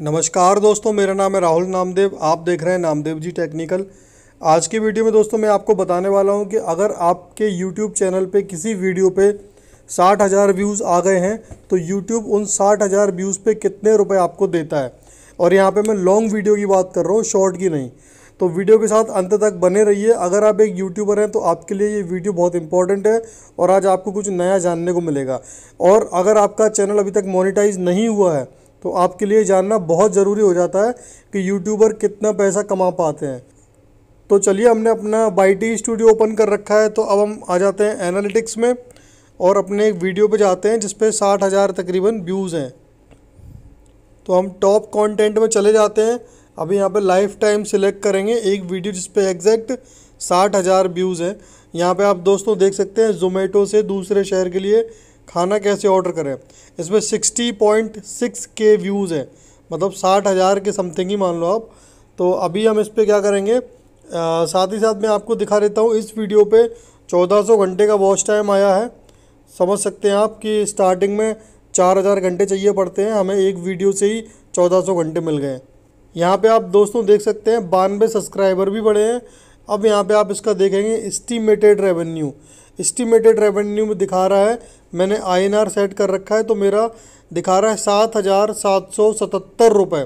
नमस्कार दोस्तों मेरा नाम है राहुल नामदेव आप देख रहे हैं नामदेव जी टेक्निकल आज की वीडियो में दोस्तों मैं आपको बताने वाला हूं कि अगर आपके YouTube चैनल पे किसी वीडियो पे साठ हज़ार व्यूज़ आ गए हैं तो YouTube उन साठ हज़ार व्यूज़ पे कितने रुपए आपको देता है और यहाँ पे मैं लॉन्ग वीडियो की बात कर रहा हूँ शॉर्ट की नहीं तो वीडियो के साथ अंत तक बने रहिए अगर आप एक यूट्यूबर हैं तो आपके लिए ये वीडियो बहुत इंपॉर्टेंट है और आज आपको कुछ नया जानने को मिलेगा और अगर आपका चैनल अभी तक मोनिटाइज नहीं हुआ है तो आपके लिए जानना बहुत ज़रूरी हो जाता है कि यूट्यूबर कितना पैसा कमा पाते हैं तो चलिए हमने अपना बाई स्टूडियो ओपन कर रखा है तो अब हम आ जाते हैं एनालिटिक्स में और अपने एक वीडियो पे जाते हैं जिसपे साठ हज़ार तकरीबन व्यूज़ हैं तो हम टॉप कंटेंट में चले जाते हैं अभी यहाँ पे लाइफ टाइम सिलेक्ट करेंगे एक वीडियो जिसपे एग्जैक्ट साठ हज़ार व्यूज़ हैं यहाँ पे आप दोस्तों देख सकते हैं जोमेटो से दूसरे शहर के लिए खाना कैसे ऑर्डर करें इसमें सिक्सटी पॉइंट सिक्स के व्यूज़ हैं मतलब साठ हज़ार के समथिंग ही मान लो आप तो अभी हम इस पर क्या करेंगे आ, साथ ही साथ मैं आपको दिखा देता हूँ इस वीडियो पे 1400 घंटे का वॉच टाइम आया है समझ सकते हैं आप कि स्टार्टिंग में 4000 घंटे चाहिए पड़ते हैं हमें एक वीडियो से ही 1400 घंटे मिल गए यहाँ पे आप दोस्तों देख सकते हैं बानवे सब्सक्राइबर भी बढ़े हैं अब यहाँ पे आप इसका देखेंगे इस्टीमेटेड रेवेन्यू इस्टीमेटेड रेवेन्यू में दिखा रहा है मैंने आईएनआर सेट कर रखा है तो मेरा दिखा रहा है सात हज़ार सात सौ सतहत्तर रुपये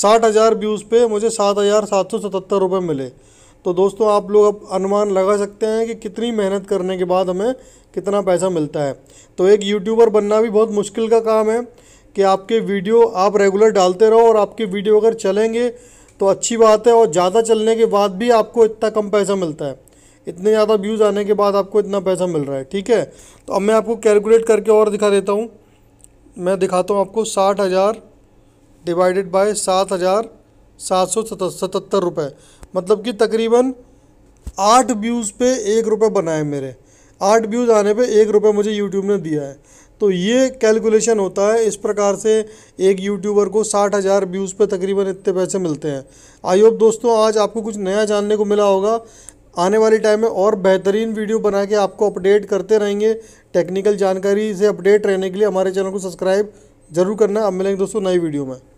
साठ हज़ार व्यूज़ पे मुझे सात हज़ार सात सौ सतहत्तर रुपये मिले तो दोस्तों आप लोग अब अनुमान लगा सकते हैं कि कितनी मेहनत करने के बाद हमें कितना पैसा मिलता है तो एक यूट्यूबर बनना भी बहुत मुश्किल का काम है कि आपके वीडियो आप रेगुलर डालते रहो और आपके वीडियो अगर चलेंगे तो अच्छी बात है और ज़्यादा चलने के बाद भी आपको इतना कम पैसा मिलता है इतने ज़्यादा व्यूज़ आने के बाद आपको इतना पैसा मिल रहा है ठीक है तो अब मैं आपको कैलकुलेट करके और दिखा देता हूँ मैं दिखाता हूँ आपको साठ हज़ार डिवाइडेड बाय सात हज़ार सात सौ सतहत्तर रुपये मतलब कि तकरीबन आठ व्यूज़ पे एक रुपये बनाए मेरे आठ व्यूज़ आने पे एक रुपये मुझे यूट्यूब ने दिया है तो ये कैलकुलेशन होता है इस प्रकार से एक यूट्यूबर को साठ हज़ार व्यूज़ पे तकरीबन इतने पैसे मिलते हैं आई होप दोस्तों आज आपको कुछ नया जानने को मिला होगा आने वाले टाइम में और बेहतरीन वीडियो बना के आपको अपडेट करते रहेंगे टेक्निकल जानकारी से अपडेट रहने के लिए हमारे चैनल को सब्सक्राइब ज़रूर करना अब मिलेंगे दोस्तों नई वीडियो में